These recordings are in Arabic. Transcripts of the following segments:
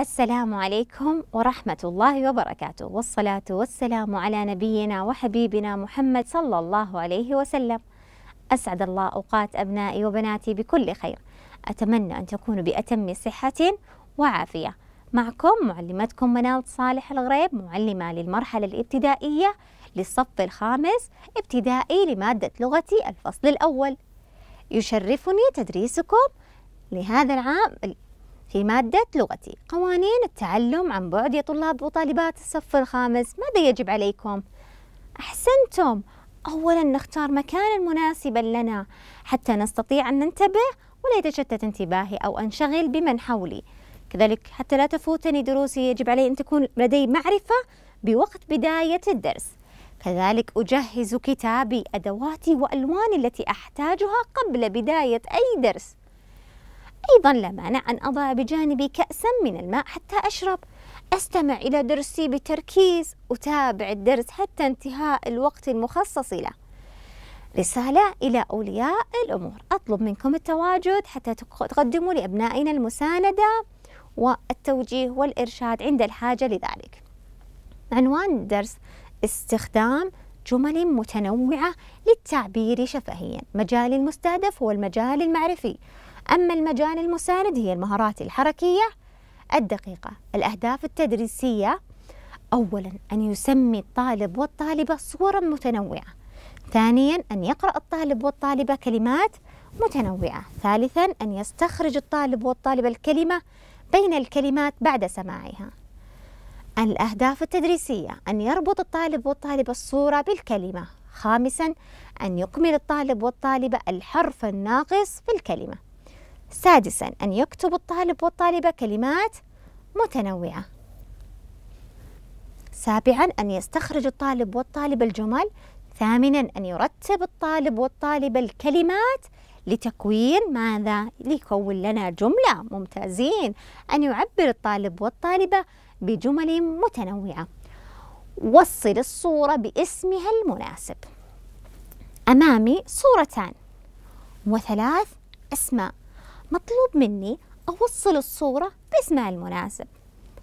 السلام عليكم ورحمة الله وبركاته والصلاة والسلام على نبينا وحبيبنا محمد صلى الله عليه وسلم أسعد الله أوقات أبنائي وبناتي بكل خير أتمنى أن تكونوا بأتم صحة وعافية معكم معلمتكم منال صالح الغريب معلمة للمرحلة الابتدائية للصف الخامس ابتدائي لمادة لغتي الفصل الأول يشرفني تدريسكم لهذا العام في مادة لغتي قوانين التعلم عن بعد يا طلاب وطالبات الصف الخامس ماذا يجب عليكم؟ أحسنتم أولا نختار مكانا مناسبا لنا حتى نستطيع أن ننتبه ولا يتشتت انتباهي أو أنشغل بمن حولي كذلك حتى لا تفوتني دروسي يجب علي أن تكون لدي معرفة بوقت بداية الدرس كذلك أجهز كتابي أدواتي وألواني التي أحتاجها قبل بداية أي درس أيضا لا مانع أن أضع بجانبي كأسا من الماء حتى أشرب أستمع إلى درسي بتركيز أتابع الدرس حتى انتهاء الوقت المخصص له رسالة إلى أولياء الأمور أطلب منكم التواجد حتى تقدموا لأبنائنا المساندة والتوجيه والإرشاد عند الحاجة لذلك عنوان الدرس استخدام جمل متنوعة للتعبير شفهيا مجال المستهدف هو المجال المعرفي أما المجال المساند هي المهارات الحركية الدقيقة الأهداف التدريسية أولا أن يسمي الطالب والطالبة صورا متنوعة ثانيا أن يقرأ الطالب والطالبة كلمات متنوعة ثالثا أن يستخرج الطالب والطالبة الكلمة بين الكلمات بعد سماعها الأهداف التدريسية أن يربط الطالب والطالبة الصورة بالكلمة خامسا أن يكمل الطالب والطالبة الحرف الناقص في الكلمة سادسا أن يكتب الطالب والطالبة كلمات متنوعة سابعا أن يستخرج الطالب والطالبة الجمل ثامنا أن يرتب الطالب والطالبة الكلمات لتكوين ماذا؟ ليكون لنا جملة ممتازين أن يعبر الطالب والطالبة بجمل متنوعة وصل الصورة باسمها المناسب أمامي صورتان وثلاث أسماء مطلوب مني أوصل الصورة باسمها المناسب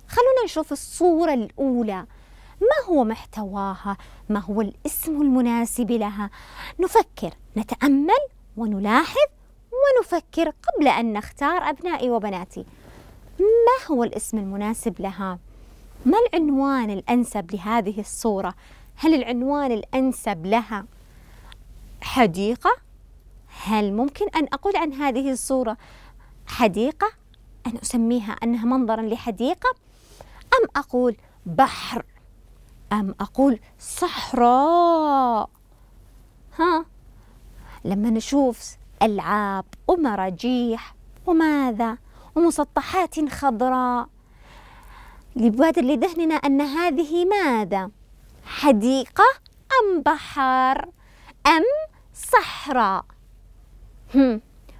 خلونا نشوف الصورة الأولى ما هو محتواها ما هو الاسم المناسب لها نفكر نتأمل ونلاحظ ونفكر قبل أن نختار أبنائي وبناتي ما هو الاسم المناسب لها ما العنوان الأنسب لهذه الصورة هل العنوان الأنسب لها حديقة هل ممكن أن أقول عن هذه الصورة حديقة؟ أن أسميها أنها منظرا لحديقة؟ أم أقول بحر؟ أم أقول صحراء؟ ها؟ لما نشوف ألعاب ومراجيح وماذا؟ ومسطحات خضراء يبادر لذهننا أن هذه ماذا؟ حديقة أم بحر أم صحراء؟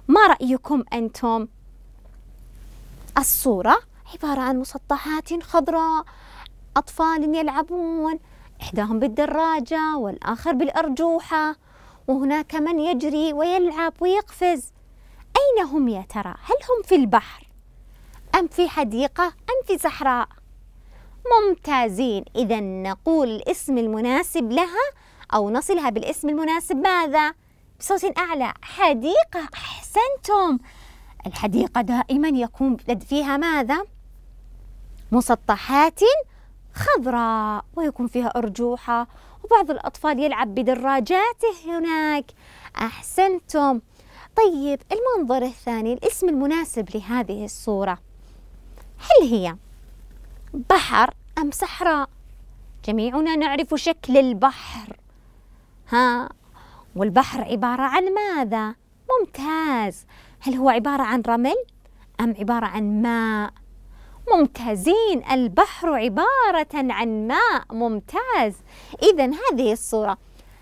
ما رأيكم أنتم؟ الصورة عبارة عن مسطحات خضراء أطفال يلعبون إحداهم بالدراجة والآخر بالأرجوحة وهناك من يجري ويلعب ويقفز أين هم يا ترى؟ هل هم في البحر؟ أم في حديقة؟ أم في صحراء؟ ممتازين إذا نقول الاسم المناسب لها أو نصلها بالاسم المناسب ماذا؟ بصوت أعلى حديقة أحسنتم الحديقة دائما يكون فيها ماذا؟ مسطحات خضراء ويكون فيها أرجوحة وبعض الأطفال يلعب بدراجاته هناك أحسنتم طيب المنظر الثاني الاسم المناسب لهذه الصورة هل هي بحر أم صحراء؟ جميعنا نعرف شكل البحر ها والبحر عبارة عن ماذا؟ ممتاز هل هو عبارة عن رمل؟ أم عبارة عن ماء؟ ممتازين البحر عبارة عن ماء ممتاز إذا هذه الصورة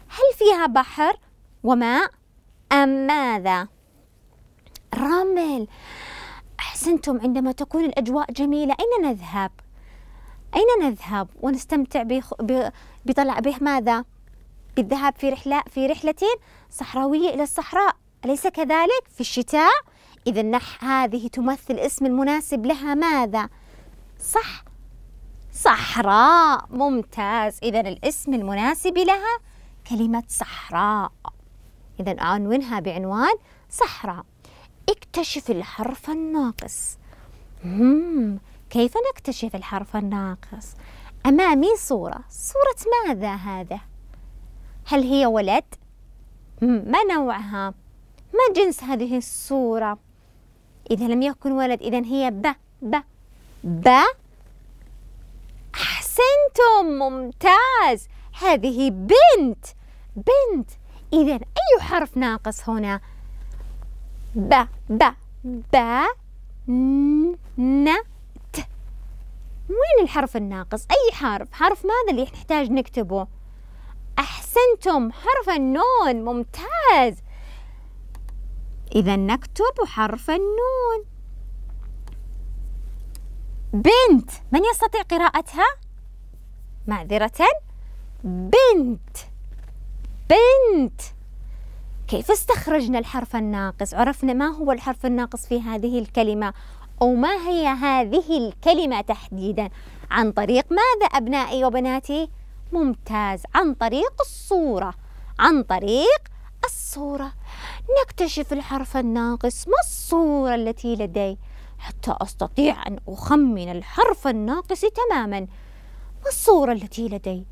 هل فيها بحر وماء أم ماذا؟ رمل أحسنتم عندما تكون الأجواء جميلة أين نذهب؟ أين نذهب ونستمتع بخ... ب... بطلع به ماذا؟ بالذهاب في رحلة في رحلة صحراوية إلى الصحراء أليس كذلك في الشتاء إذا نح هذه تمثل اسم المناسب لها ماذا صح صحراء ممتاز إذا الاسم المناسب لها كلمة صحراء إذا أعنونها بعنوان صحراء اكتشف الحرف الناقص مم. كيف نكتشف الحرف الناقص؟ أمامي صورة صورة ماذا هذا؟ هل هي ولد ما نوعها ما جنس هذه الصورة إذا لم يكن ولد إذا هي ب ب ب أحسنتم ممتاز هذه بنت بنت إذا أي حرف ناقص هنا ب ب ب ن ت وين الحرف الناقص أي حرف حرف ماذا اللي نحتاج نكتبه أحسنتم حرف النون ممتاز إذا نكتب حرف النون بنت من يستطيع قراءتها؟ معذرة بنت بنت كيف استخرجنا الحرف الناقص؟ عرفنا ما هو الحرف الناقص في هذه الكلمة أو ما هي هذه الكلمة تحديدا عن طريق ماذا أبنائي وبناتي؟ ممتاز عن طريق الصورة عن طريق الصورة نكتشف الحرف الناقص ما الصورة التي لدي حتى أستطيع أن أخمن الحرف الناقص تماما ما الصورة التي لدي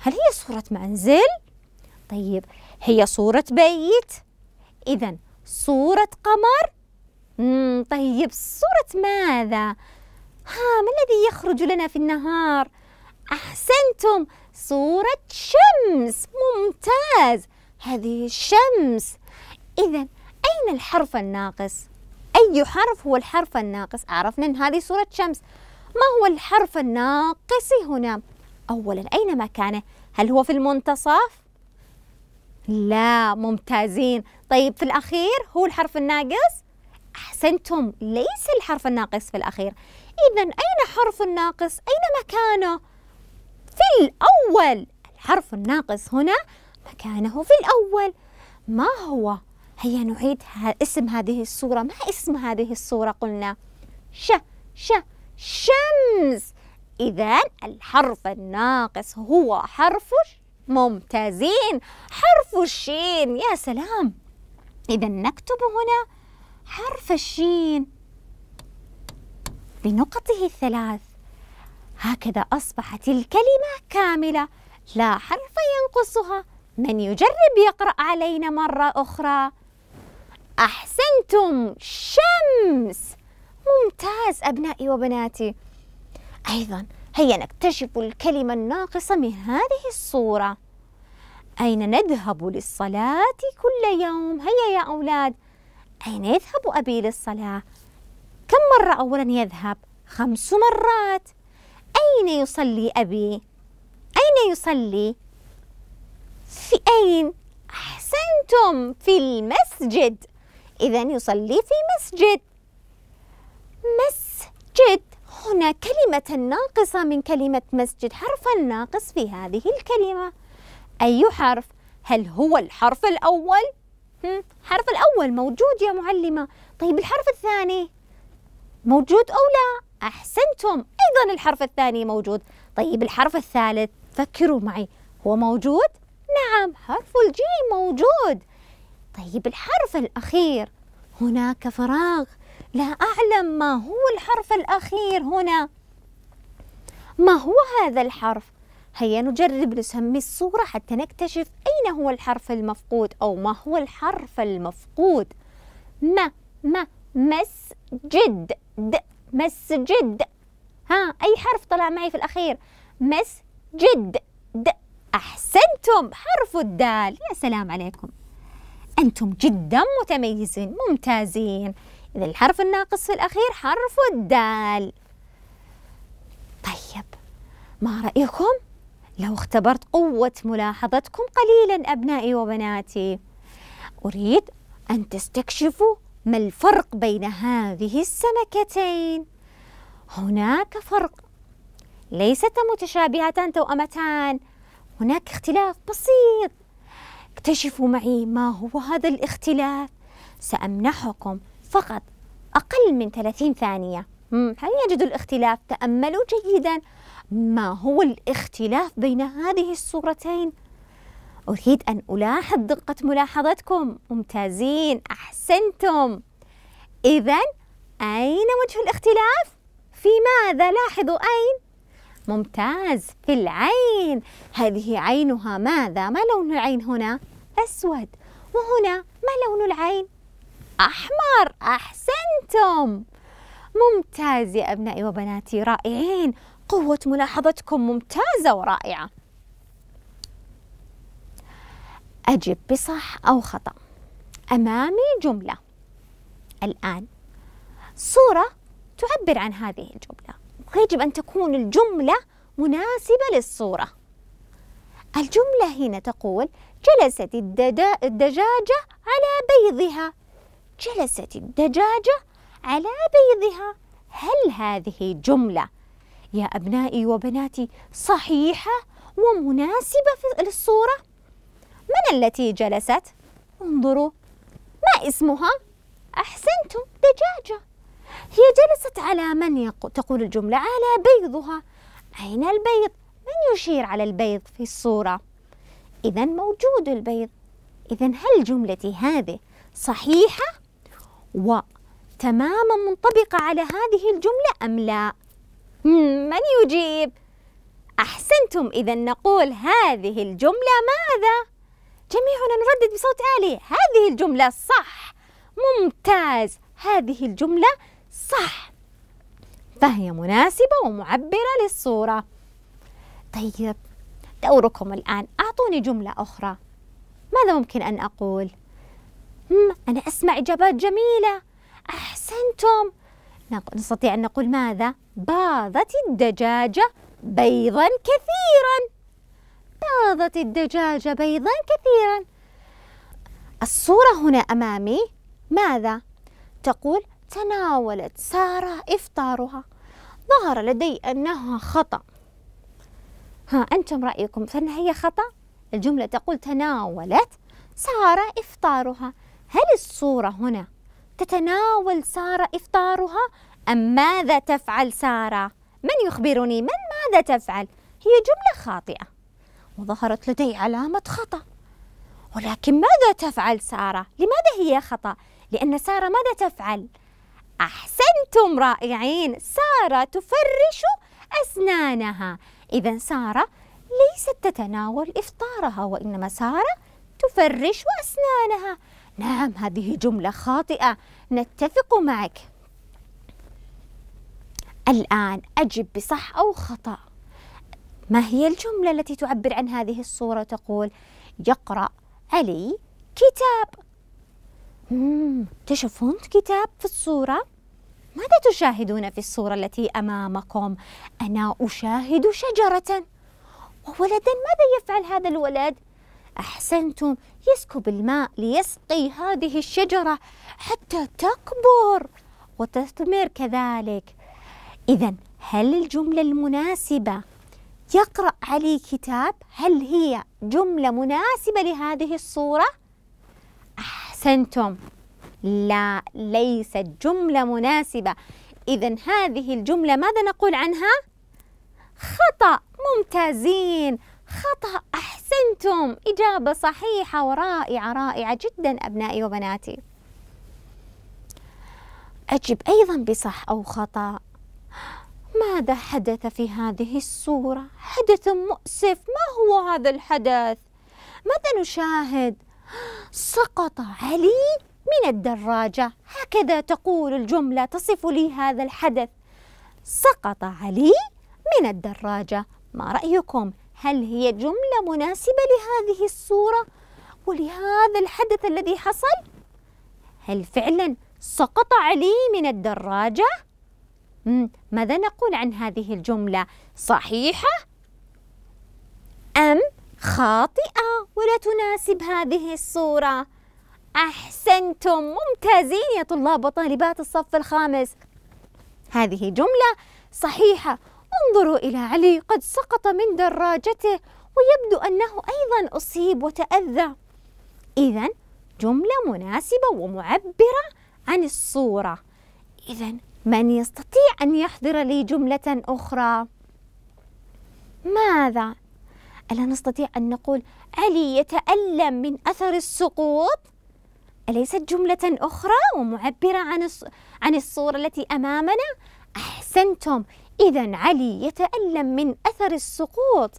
هل هي صورة منزل؟ طيب هي صورة بيت إذا صورة قمر طيب صورة ماذا؟ ها ما الذي يخرج لنا في النهار؟ أحسنتم صورة شمس ممتاز هذه الشمس إذا أين الحرف الناقص؟ أي حرف هو الحرف الناقص؟ عرفنا أن هذه صورة شمس ما هو الحرف الناقص هنا؟ أولا أين مكانه؟ هل هو في المنتصف؟ لا ممتازين طيب في الأخير هو الحرف الناقص؟ أحسنتم ليس الحرف الناقص في الأخير إذا أين حرف الناقص؟ أين مكانه؟ في الأول الحرف الناقص هنا مكانه في الأول ما هو؟ هيا نعيد اسم هذه الصورة ما اسم هذه الصورة قلنا ش ش شمس إذا الحرف الناقص هو حرف ممتازين حرف الشين يا سلام إذا نكتب هنا حرف الشين بنقطه الثلاث هكذا أصبحت الكلمة كاملة لا حرف ينقصها من يجرب يقرأ علينا مرة أخرى أحسنتم شمس ممتاز أبنائي وبناتي أيضا هيا نكتشف الكلمة الناقصة من هذه الصورة أين نذهب للصلاة كل يوم هيا يا أولاد أين يذهب أبي للصلاة كم مرة أولا يذهب خمس مرات أين يصلي أبي؟ أين يصلي؟ في أين؟ أحسنتم في المسجد إذا يصلي في مسجد مسجد هنا كلمة ناقصة من كلمة مسجد حرف ناقص في هذه الكلمة أي حرف؟ هل هو الحرف الأول؟ حرف الأول موجود يا معلمة طيب الحرف الثاني موجود أو لا؟ أحسنتم أيضا الحرف الثاني موجود طيب الحرف الثالث فكروا معي هو موجود؟ نعم حرف الجيم موجود طيب الحرف الأخير هناك فراغ لا أعلم ما هو الحرف الأخير هنا ما هو هذا الحرف؟ هيا نجرب نسمي الصورة حتى نكتشف أين هو الحرف المفقود أو ما هو الحرف المفقود ما ما مسجد د مسجد ها أي حرف طلع معي في الأخير مسجد د أحسنتم حرف الدال يا سلام عليكم أنتم جدا متميزين ممتازين إذا الحرف الناقص في الأخير حرف الدال طيب ما رأيكم لو اختبرت قوة ملاحظتكم قليلا أبنائي وبناتي أريد أن تستكشفوا ما الفرق بين هذه السمكتين هناك فرق ليست متشابهتان توأمتان هناك اختلاف بسيط اكتشفوا معي ما هو هذا الاختلاف سأمنحكم فقط أقل من 30 ثانية هل يجدوا الاختلاف؟ تأملوا جيدا ما هو الاختلاف بين هذه الصورتين؟ أريد أن ألاحظ دقة ملاحظتكم ممتازين أحسنتم إذا أين وجه الاختلاف؟ في ماذا لاحظوا أين؟ ممتاز في العين هذه عينها ماذا؟ ما لون العين هنا؟ أسود وهنا ما لون العين؟ أحمر أحسنتم ممتاز يا أبنائي وبناتي رائعين قوة ملاحظتكم ممتازة ورائعة أجب بصح أو خطأ أمامي جملة الآن صورة تعبر عن هذه الجملة ويجب أن تكون الجملة مناسبة للصورة الجملة هنا تقول جلست الدجاجة على بيضها جلست الدجاجة على بيضها هل هذه جملة يا أبنائي وبناتي صحيحة ومناسبة للصورة؟ من التي جلست؟ انظروا ما اسمها؟ أحسنتم دجاجة هي جلست على من يقول تقول الجملة على بيضها أين البيض؟ من يشير على البيض في الصورة؟ إذا موجود البيض إذا هل جملتي هذه صحيحة وتماما منطبقة على هذه الجملة أم لا؟ من يجيب؟ أحسنتم إذا نقول هذه الجملة ماذا؟ جميعنا نردد بصوت عالي هذه الجملة صح ممتاز هذه الجملة صح فهي مناسبة ومعبرة للصورة طيب دوركم الآن أعطوني جملة أخرى ماذا ممكن أن أقول؟ أنا أسمع إجابات جميلة أحسنتم نستطيع أن نقول ماذا؟ باضت الدجاجة بيضا كثيرا فذابت الدجاجة بيضا كثيرا الصورة هنا أمامي ماذا؟ تقول تناولت سارة إفطارها ظهر لدي أنها خطأ ها أنتم رأيكم فإن هي خطأ؟ الجملة تقول تناولت سارة إفطارها هل الصورة هنا تتناول سارة إفطارها أم ماذا تفعل سارة؟ من يخبرني من ماذا تفعل؟ هي جملة خاطئة وظهرت لدي علامة خطأ ولكن ماذا تفعل سارة؟ لماذا هي خطأ؟ لأن سارة ماذا تفعل؟ أحسنتم رائعين سارة تفرش أسنانها إذا سارة ليست تتناول إفطارها وإنما سارة تفرش أسنانها نعم هذه جملة خاطئة نتفق معك الآن أجب بصح أو خطأ ما هي الجملة التي تعبر عن هذه الصورة تقول يقرأ علي كتاب تشوفون كتاب في الصورة ماذا تشاهدون في الصورة التي أمامكم أنا أشاهد شجرة وولدا ماذا يفعل هذا الولد أحسنتم يسكب الماء ليسقي هذه الشجرة حتى تكبر وتثمر كذلك إذا هل الجملة المناسبة يقرأ علي كتاب هل هي جملة مناسبة لهذه الصورة؟ أحسنتم لا ليست جملة مناسبة إذا هذه الجملة ماذا نقول عنها؟ خطأ ممتازين خطأ أحسنتم إجابة صحيحة ورائعة رائعة جدا أبنائي وبناتي أجب أيضا بصح أو خطأ ماذا حدث في هذه الصورة؟ حدث مؤسف ما هو هذا الحدث؟ ماذا نشاهد؟ سقط علي من الدراجة هكذا تقول الجملة تصف لي هذا الحدث سقط علي من الدراجة ما رأيكم؟ هل هي جملة مناسبة لهذه الصورة ولهذا الحدث الذي حصل؟ هل فعلا سقط علي من الدراجة؟ ماذا نقول عن هذه الجملة صحيحة أم خاطئة ولا تناسب هذه الصورة أحسنتم ممتازين يا طلاب وطالبات الصف الخامس هذه جملة صحيحة انظروا إلى علي قد سقط من دراجته ويبدو أنه أيضا أصيب وتأذى إذا جملة مناسبة ومعبرة عن الصورة إذا من يستطيع أن يحضر لي جملة أخرى ماذا؟ ألا نستطيع أن نقول علي يتألم من أثر السقوط؟ أليست جملة أخرى ومعبرة عن عن الصورة التي أمامنا؟ أحسنتم، إذا علي يتألم من أثر السقوط.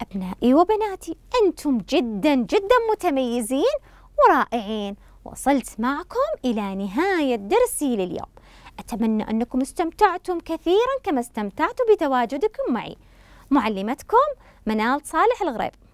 أبنائي وبناتي، أنتم جدا جدا متميزين ورائعين. وصلت معكم إلى نهاية درسي لليوم. أتمنى أنكم استمتعتم كثيرا كما استمتعت بتواجدكم معي معلمتكم منال صالح الغريب